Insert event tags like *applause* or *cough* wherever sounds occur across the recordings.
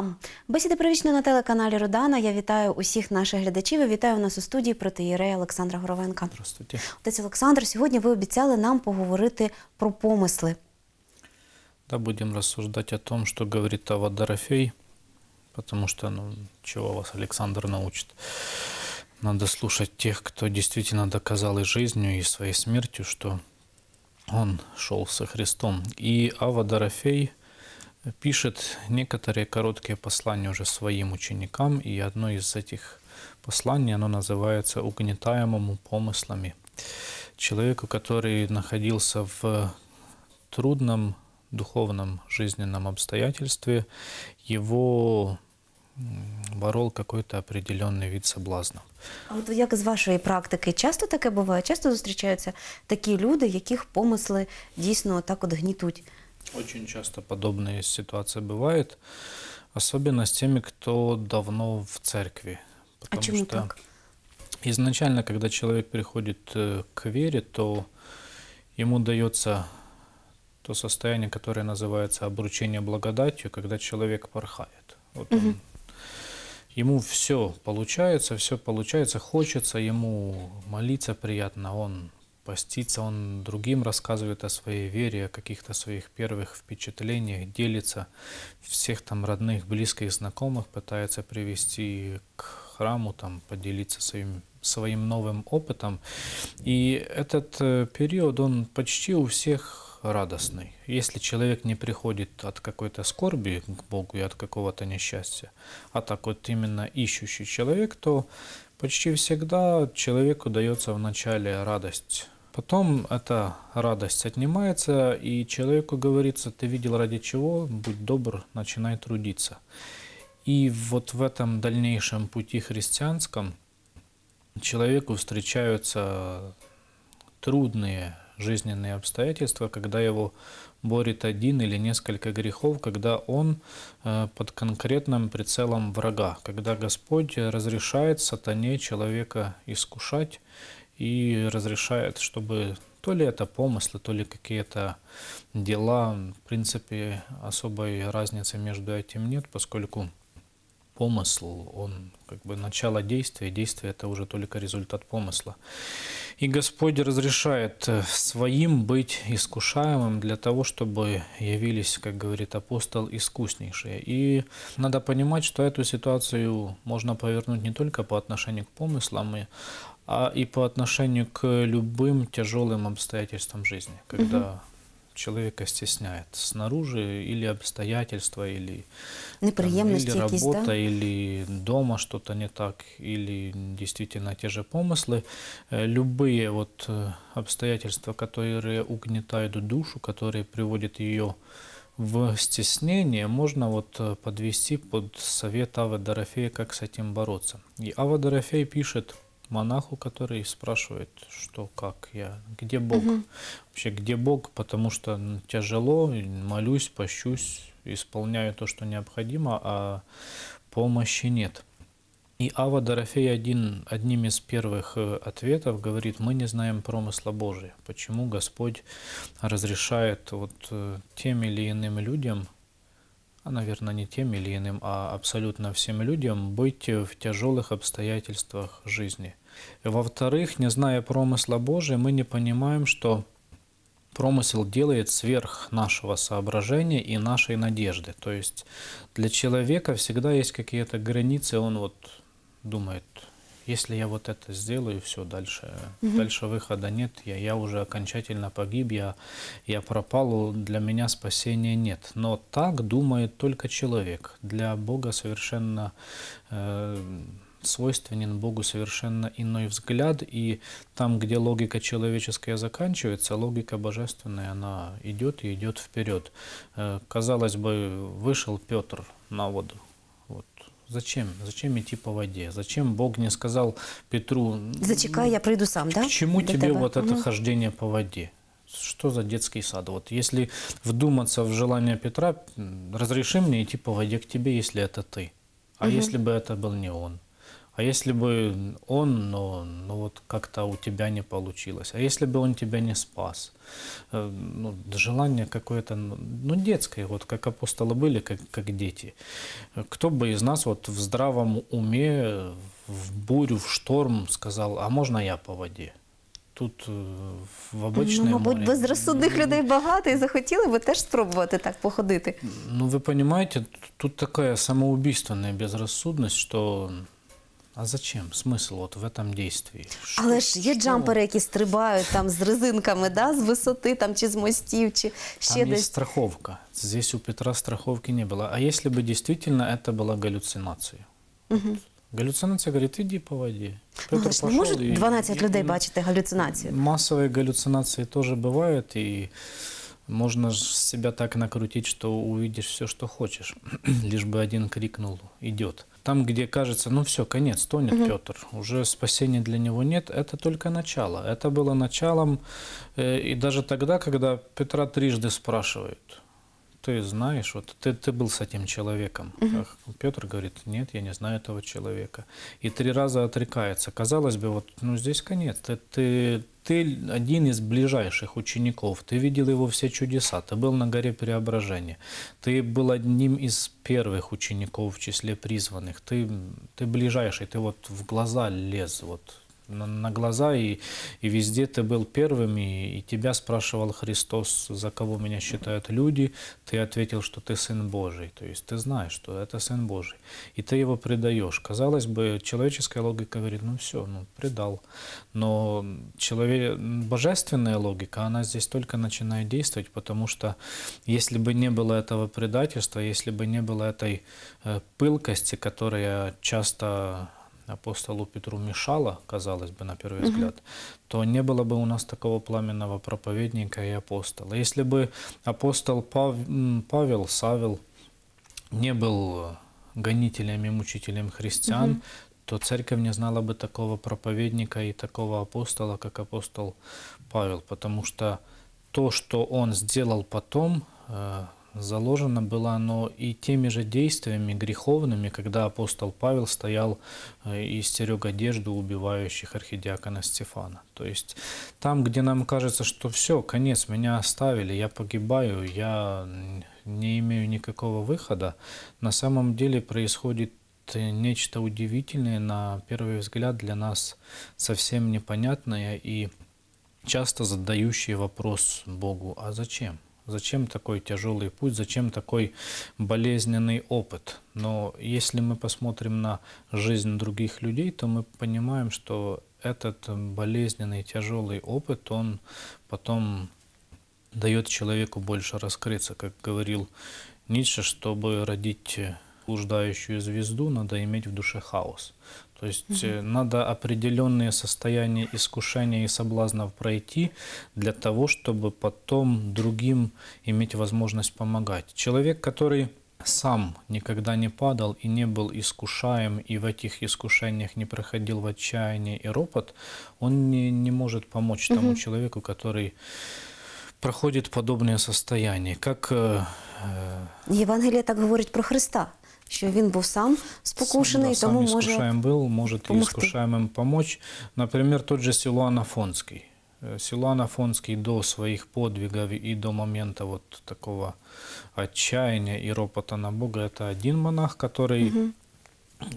вам. Бесіди привічно на телеканалі Родана. Я вітаю усіх наших глядачів. і Вітаю нас у студії протиєрея Олександра Горовенка. Здравствуйте. Отець Олександр, сьогодні ви обіцяли нам поговорити про помисли. Да, будем рассуждать о том, что говорит Ава Дорофей, потому что, ну, чего вас Александр научит. Надо слушать тех, кто действительно доказал и жизнью, и своєю смертью, что он шов со Христом. И Ава Дорофей пишет некоторые короткие послания уже своим ученикам, и одно из этих посланий, оно называется «Угнетаемому помыслами». Человеку, который находился в трудном духовном жизненном обстоятельстве, его борол какой-то определенный вид соблазну. А вот як из вашей практики часто таке бывает, Часто встречаются такие люди, яких помыслы действительно так от гнітуть? Очень часто подобные ситуации бывают, особенно с теми, кто давно в церкви. А потому а чему что так? изначально, когда человек приходит э, к вере, то ему дается то состояние, которое называется обручение благодатью, когда человек порхает. Вот угу. он, ему все получается, все получается, хочется ему молиться приятно, он постится, он другим рассказывает о своей вере, о каких-то своих первых впечатлениях, делится всех там родных, близких, знакомых, пытается привести к храму, там, поделиться своим, своим новым опытом. И этот э, период, он почти у всех радостный. Если человек не приходит от какой-то скорби к Богу и от какого-то несчастья, а так вот именно ищущий человек, то почти всегда человеку дается вначале радость Потом эта радость отнимается, и человеку говорится, ты видел ради чего, будь добр, начинай трудиться. И вот в этом дальнейшем пути христианском человеку встречаются трудные жизненные обстоятельства, когда его борет один или несколько грехов, когда он э, под конкретным прицелом врага, когда Господь разрешает сатане человека искушать и разрешает, чтобы то ли это помыслы, то ли какие-то дела, в принципе, особой разницы между этим нет, поскольку помысл, он как бы начало действия, действие это уже только результат помысла. И Господь разрешает э, своим быть искушаемым для того, чтобы явились, как говорит апостол, искуснейшие. И надо понимать, что эту ситуацию можно повернуть не только по отношению к помыслам, а и по отношению к любым тяжелым обстоятельствам жизни, когда угу человека стесняет? Снаружи или обстоятельства, или, Неприемности там, или работа, да? или дома что-то не так, или действительно те же помыслы. Э, любые вот э, обстоятельства, которые угнетают душу, которые приводят ее в стеснение можно вот э, подвести под совет Авы Дорофея, как с этим бороться. И Ава Дорофей пишет – монаху, который спрашивает, что, как я, где Бог, угу. вообще где Бог, потому что тяжело, молюсь, пощусь, исполняю то, что необходимо, а помощи нет. И Ава Дорофей один, одним из первых э, ответов говорит, мы не знаем промысла Божия, почему Господь разрешает вот э, тем или иным людям а, наверное, не тем или иным, а абсолютно всем людям быть в тяжелых обстоятельствах жизни. Во-вторых, не зная промысла Божия, мы не понимаем, что промысел делает сверх нашего соображения и нашей надежды. То есть для человека всегда есть какие-то границы, он вот думает, если я вот это сделаю, все, дальше, угу. дальше выхода нет, я, я уже окончательно погиб, я, я пропал, для меня спасения нет. Но так думает только человек. Для Бога совершенно... Э, свойственен Богу совершенно иной взгляд, и там, где логика человеческая заканчивается, логика божественная, она идет и идет вперед. Э, казалось бы, вышел Петр на воду, Зачем? Зачем идти по воде? Зачем Бог не сказал Петру... Зачекай, я пройду сам, да? К тебе вот это угу. хождение по воде? Что за детский сад? Вот если вдуматься в желание Петра, разреши мне идти по воде к тебе, если это ты. А угу. если бы это был не он? А если бы он, но, но ну вот как-то у тебя не получилось. А если бы он тебя не спас? Э, ну, желание какое-то, ну, ну, детское, вот как апостолы были, как, как дети. Кто бы из нас вот в здравом уме, в бурю, в шторм сказал, а можно я по воде? Тут э, в обичне ну, мабуть, безрассудных ну, людей багато і захотіли би теж спробувати так походить. Ну, вы понимаете, тут такая самоубийственная безрассудность, что а зачем? смысл от в этом действии? Що, Але ж є що? джампери, які стрибають там з резинками, да? з висоти там, чи з мостів, чи ще там десь. страховка. Здесь у Петра страховки не было. А если бы действительно это была галлюцинация? Угу. Галлюцинация говорит, иди по воде. Петр ну, не может и, 12 и, людей и, бачити галлюцинацію? Массовые галлюцинации тоже бывают, и можно себя так накрутить, что увидишь все, что хочешь. *clears throat* Лишь бы один крикнул «идет» там, где кажется, ну все, конец, тонет угу. Петр, уже спасения для него нет, это только начало. Это было началом, э, и даже тогда, когда Петра трижды спрашивают, ты знаешь, вот ты, ты был с этим человеком. Угу. Петр говорит, нет, я не знаю этого человека. И три раза отрекается. Казалось бы, вот ну, здесь конец, ты, ты, ты один из ближайших учеников, ты видел его все чудеса, ты был на горе преображения, ты был одним из первых учеников в числе призванных, ты, ты ближайший, ты вот в глаза лез, вот на, глаза, и, и везде ты был первым, и, и тебя спрашивал Христос, за кого меня считают люди, ты ответил, что ты Сын Божий, то есть ты знаешь, что это Сын Божий, и ты его предаешь. Казалось бы, человеческая логика говорит, ну все, ну предал, но человек, божественная логика, она здесь только начинает действовать, потому что если бы не было этого предательства, если бы не было этой э, пылкости, которая часто апостолу Петру мешало, казалось бы, на первый взгляд, то не было бы у нас такого пламенного проповедника и апостола. Если бы апостол Пав... Павел, Савел не был э, гонителем и мучителем христиан, то церковь не знала бы такого проповедника и такого апостола, как апостол Павел, потому что то, что он сделал потом, э, заложено было оно и теми же действиями греховными, когда апостол Павел стоял э, и стерег одежду убивающих архидиакона Стефана. То есть там, где нам кажется, что все, конец, меня оставили, я погибаю, я не имею никакого выхода, на самом деле происходит э, нечто удивительное, на первый взгляд для нас совсем непонятное и часто задающие вопрос Богу, а зачем? Зачем такой тяжелый путь, зачем такой болезненный опыт? Но если мы посмотрим на жизнь других людей, то мы понимаем, что этот болезненный, тяжелый опыт, он потом дает человеку больше раскрыться. Как говорил Ницше, чтобы родить блуждающую звезду, надо иметь в душе хаос. То есть угу. надо определенные состояния искушения и соблазнов пройти для того, чтобы потом другим иметь возможность помогать. Человек, который сам никогда не падал и не был искушаем, и в этих искушениях не проходил в отчаянии и ропот, он не, не может помочь тому человеку, который проходит подобное состояние. Как, э, Євангелія э, так говорить про Христа що він був сам спокушений, сам, да, тому сам може іскушаєм був, може і іскушаємим помочь. Наприклад, той же Силуан Афонський. Силуан Афонский до своих подвигов и до момента вот такого отчаяния и ропота на Бога, это один монах, который угу.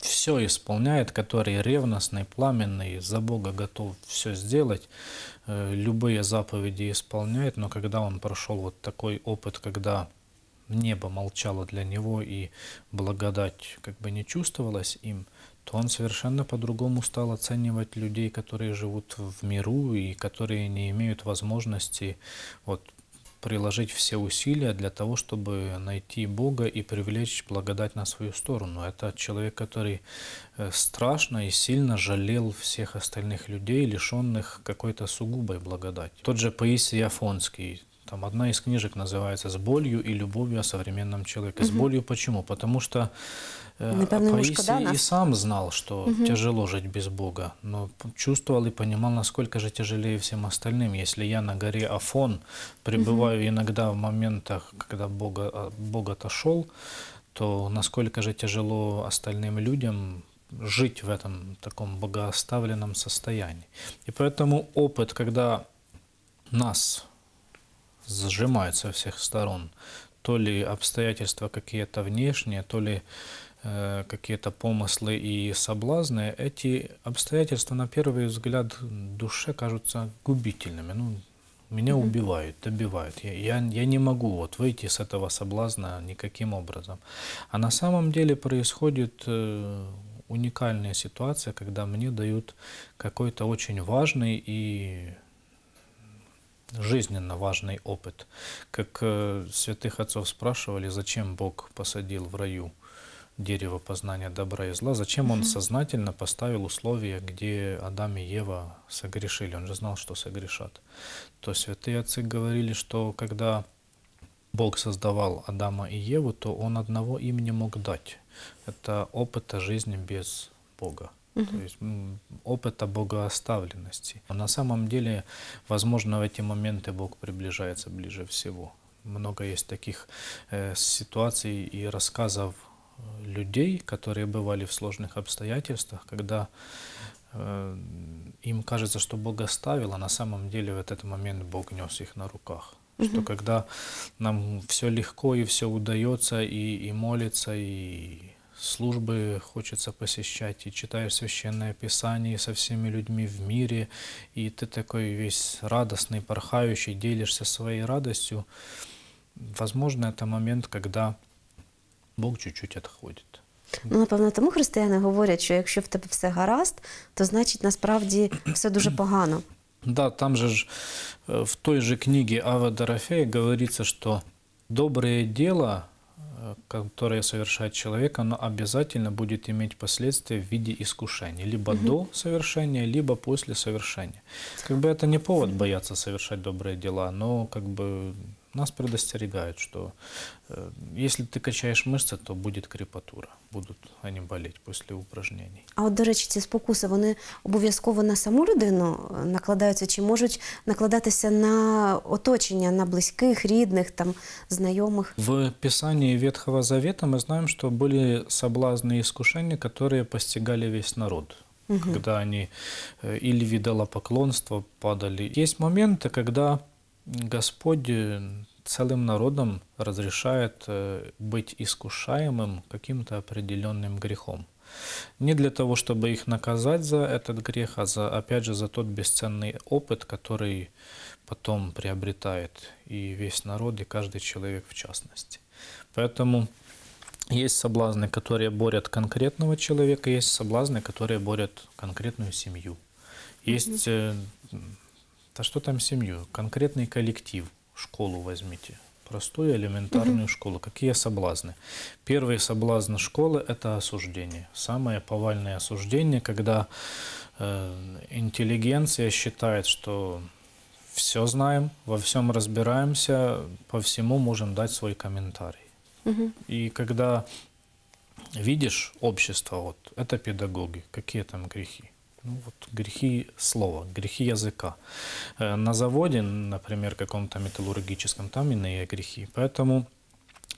все исполняет, который ревностный, пламенный, за Бога готов все сделать, любые заповеди исполняет, но когда он прошел вот такой опыт, когда небо молчало для него и благодать как бы не чувствовалась им, то он совершенно по-другому стал оценивать людей, которые живут в миру и которые не имеют возможности вот, приложить все усилия для того, чтобы найти Бога и привлечь благодать на свою сторону. Это человек, который э, страшно и сильно жалел всех остальных людей, лишенных какой-то сугубой благодати. Тот же Паисий Афонский, там одна из книжек называется «С болью и любовью о современном человеке». Угу. С болью почему? Потому что э, ну, Паисий да, и сам знал, что угу. тяжело жить без Бога, но чувствовал и понимал, насколько же тяжелее всем остальным. Если я на горе Афон пребываю угу. иногда в моментах, когда Бога, э, Бог отошел, то насколько же тяжело остальным людям жить в этом таком богооставленном состоянии. И поэтому опыт, когда нас сжимают со всех сторон. То ли обстоятельства какие-то внешние, то ли э, какие-то помыслы и соблазны. Эти обстоятельства на первый взгляд душе кажутся губительными. Ну, меня mm-hmm. убивают, добивают. Я, я, я не могу вот выйти с этого соблазна никаким образом. А на самом деле происходит э, уникальная ситуация, когда мне дают какой-то очень важный и жизненно важный опыт. Как э, святых отцов спрашивали, зачем Бог посадил в раю дерево познания добра и зла, зачем он сознательно поставил условия, где Адам и Ева согрешили. Он же знал, что согрешат. То святые отцы говорили, что когда Бог создавал Адама и Еву, то он одного им не мог дать. Это опыта жизни без Бога то есть опыта богооставленности. На самом деле, возможно, в эти моменты Бог приближается ближе всего. Много есть таких э, ситуаций и рассказов э, людей, которые бывали в сложных обстоятельствах, когда э, им кажется, что Бог оставил, а на самом деле в этот момент Бог нес их на руках. Угу. Что когда нам все легко и все удается, и, и молится, и службы хочется посещать, и читаешь Священное Писание со всеми людьми в мире, и ты такой весь радостный, порхающий, делишься своей радостью, возможно, это момент, когда Бог чуть-чуть отходит. Ну, напевно, тому християни говорять, що якщо в тебе все гаразд, то значить насправді все дуже погано. Да, там же ж, в той же книге Ава Дорофея говорится, что доброе дело Э, которое совершает человек, оно обязательно будет иметь последствия в виде искушения, либо угу. до совершения, либо после совершения. Как бы это не повод бояться совершать добрые дела, но как бы нас предостерегают, что э, если ты качаешь мышцы, то будет кріпатура, будут они болеть после упражнений. А вот, до речі, ці спокуси вони обов'язково на саму людину накладываются, чи можуть накладатися на оточення, на близких, родных, там, знакомых. В Писанні Ветхого Завета мы знаем, что были соблазны и искушения, которые постигали весь народ. Когда они э, или видало поклонство падали. Есть моменты, когда Господь э, целым народом разрешает э, быть искушаемым каким-то определенным грехом. Не для того, чтобы их наказать за этот грех, а за, опять же за тот бесценный опыт, который потом приобретает и весь народ, и каждый человек в частности. Поэтому есть соблазны, которые борят конкретного человека, есть соблазны, которые борят конкретную семью. Есть да что там семью? Конкретный коллектив, школу возьмите. Простую элементарную угу. школу. Какие соблазны? Первый соблазн школы – это осуждение. Самое повальное осуждение, когда э, интеллигенция считает, что все знаем, во всем разбираемся, по всему можем дать свой комментарий. Угу. И когда видишь общество, вот это педагоги, какие там грехи. Ну, вот грехи слова, грехи языка. Э, на заводе, например, каком-то металлургическом, там иные грехи. Поэтому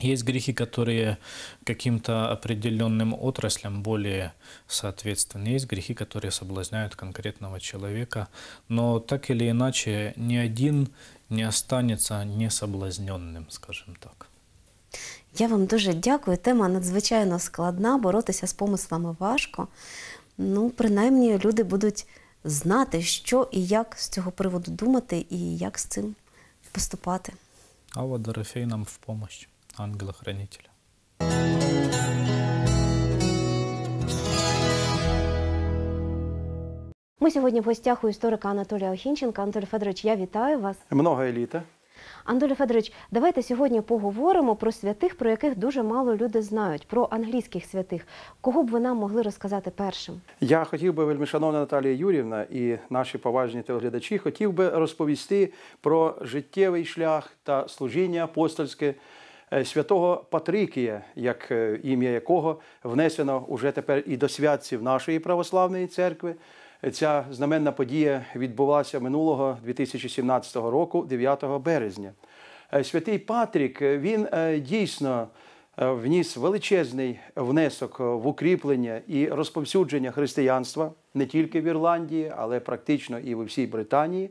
есть грехи, которые каким-то определенным отраслям более соответственны. Есть грехи, которые соблазняют конкретного человека. Но так или иначе, ни один не останется несоблазненным, скажем так. Я вам дуже дякую. Тема надзвичайно складна. Боротися з помислами важко. ну, принаймні, люди будуть знати, що і як з цього приводу думати, і як з цим поступати. А вот Дорофей нам в помощь, ангела-хранителя. Ми сьогодні в гостях у історика Анатолія Охінченка. Анатолій Федорович, я вітаю вас. Много еліта. Андолі Федорович, давайте сьогодні поговоримо про святих, про яких дуже мало люди знають, про англійських святих. Кого б ви нам могли розказати першим? Я хотів би, вельми шановна Наталія Юрівна і наші поважні телеглядачі, хотів би розповісти про життєвий шлях та служіння апостольське. Е, святого Патрікія, як е, ім'я якого внесено уже тепер і до святців нашої православної церкви, Ця знаменна подія відбулася минулого 2017 року, 9 березня. Е, святий Патрік е, він е, дійсно вніс величезний внесок в укріплення і розповсюдження християнства не тільки в Ірландії, але практично і в всій Британії.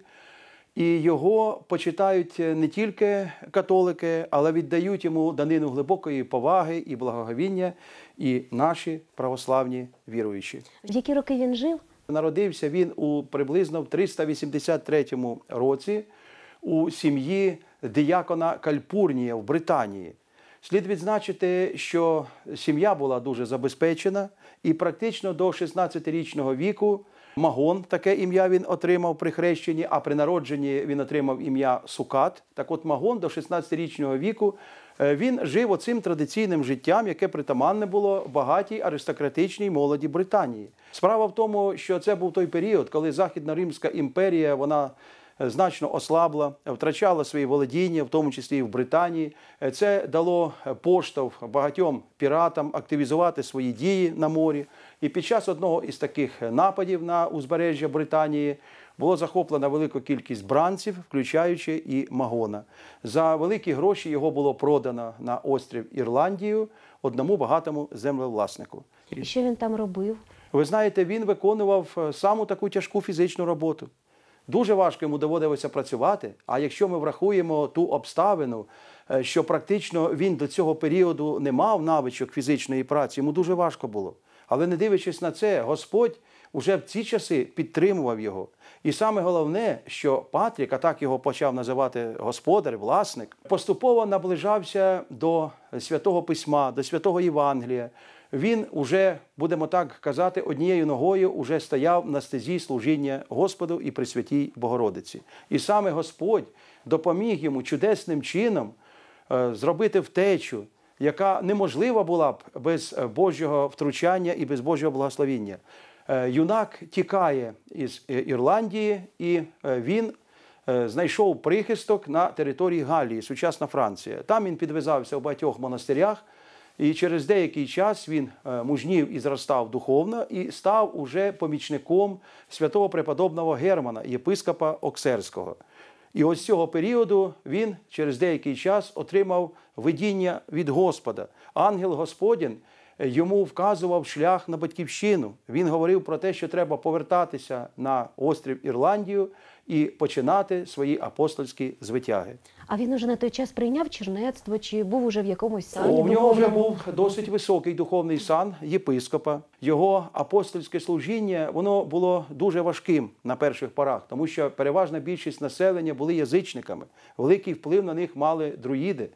І його почитають не тільки католики, але віддають йому данину глибокої поваги і благоговіння, і наші православні віруючі. В які роки він жив? Народився він у приблизно в 383 році у сім'ї діякона Кальпурнія в Британії. Слід відзначити, що сім'я була дуже забезпечена, і практично до 16-річного віку Магон таке ім'я він отримав при хрещенні, а при народженні він отримав ім'я Сукат. Так от Магон до 16-річного віку е, він жив оцим традиційним життям, яке притаманне було багатій аристократичній молоді Британії. Справа в тому, що це був той період, коли Західна Римська імперія вона. Е, значно ослабла, втрачала свої володіння, в тому числі і в Британії. Е, це дало поштовх багатьом піратам активізувати свої дії на морі. І під час одного із таких нападів на узбережжя Британії було захоплено велику кількість бранців, включаючи і Магона. За великі гроші його було продано на острів Ірландію одному багатому землевласнику. І що він там робив? Ви знаєте, він виконував е, саму таку тяжку фізичну роботу. Дуже важко йому доводилося працювати. А якщо ми врахуємо ту обставину, е, що практично він до цього періоду не мав навичок фізичної праці, йому дуже важко було. Але не дивлячись на це, Господь уже в ці часи підтримував його. І саме головне, що Патрік, а так його почав називати господар, власник, поступово наближався до святого письма, до святого Євангелія. Він уже, будемо так казати, однією ногою уже стояв на стезі служіння Господу і Пресвятій Богородиці. І саме Господь допоміг йому чудесним чином е, зробити втечу яка неможлива була б без е, Божого втручання і без Божого благословіння. Е, юнак тікає із е, Ірландії, і він знайшов прихисток на території Галії, сучасна Франція. Там він підвязався у багатьох монастирях, і через деякий час він мужнів і зростав духовно і став уже помічником святого преподобного Германа, єпископа Оксерського. І ось з цього періоду він через деякий час отримав видіння від Господа. Ангел Господін е, йому вказував шлях на батьківщину. Він говорив про те, що треба повертатися на острів Ірландію і починати свої апостольські звитяги. А він уже на той час прийняв чернецтво чи був уже в якомусь сані? У нього вже був досить високий духовний сан єпископа. Його апостольське служіння воно було дуже важким на перших порах, тому що переважна більшість населення були язичниками. Великий вплив на них мали друїди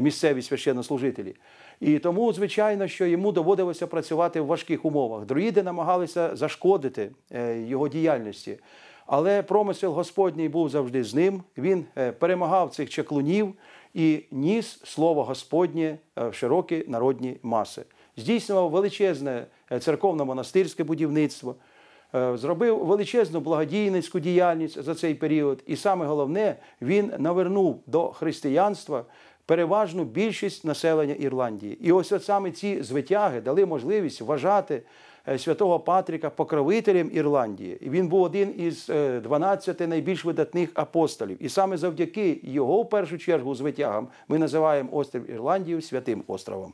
місцеві священнослужителі. І тому, звичайно, що йому доводилося працювати в важких умовах. Друїди намагалися зашкодити е, його діяльності. Але промисел Господній був завжди з ним. Він е, перемагав цих чаклунів і ніс слово Господнє е, в широкі народні маси. Здійснював величезне церковно-монастирське будівництво, зробив величезну благодійницьку діяльність за цей період. І саме головне, він навернув до християнства переважну більшість населення Ірландії. І ось от саме ці звитяги дали можливість вважати е, святого Патріка покровителем Ірландії. Він був один із 12 е, найбільш видатних апостолів. І саме завдяки його, в першу чергу, звитягам ми називаємо острів Ірландії святим островом.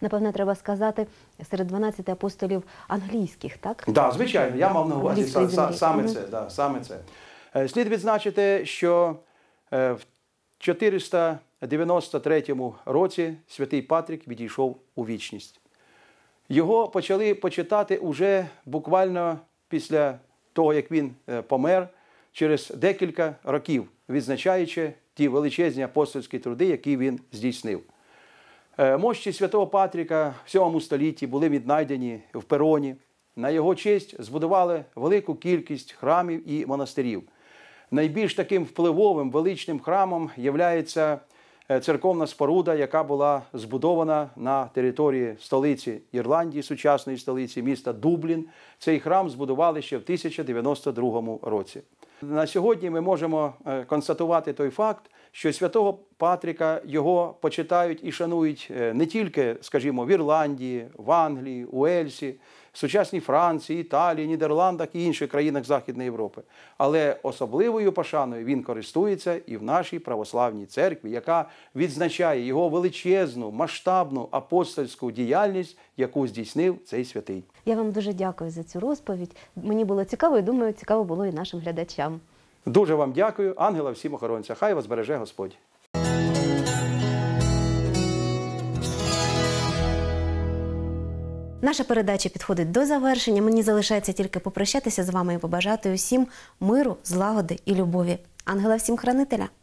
Напевно, треба сказати серед 12 апостолів англійських, так? Так, да, звичайно, я мав на увазі саме це. Саме це. Да, саме це. Е, слід відзначити, що в 400 93-му році святий Патрік відійшов у вічність. Його почали почитати уже буквально після того, як він е, помер, через декілька років, відзначаючи ті величезні апостольські труди, які він здійснив. Е, мощі святого Патріка в 7 столітті були віднайдені в Пероні. На його честь збудували велику кількість храмів і монастирів. Найбільш таким впливовим величним храмом являється Е, церковна споруда, яка була збудована на території столиці Ірландії, сучасної столиці міста Дублін. Цей храм збудували ще в 1092 році. На сьогодні ми можемо е, констатувати той факт, що святого Патріка його почитають і шанують е, не тільки, скажімо, в Ірландії, в Англії, у Ельсі в сучасній Франції, Італії, Нідерландах і інших країнах Західної Європи. Але особливою пошаною він користується і в нашій православній церкві, яка відзначає його величезну масштабну апостольську діяльність, яку здійснив цей святий. Я вам дуже дякую за цю розповідь. Мені було цікаво, і думаю, цікаво було і нашим глядачам. Дуже вам дякую, ангела всім охоронця. Хай вас береже Господь. Наша передача підходить до завершення. Мені залишається тільки попрощатися з вами і побажати усім миру, злагоди і любові. Ангела всім хранителя.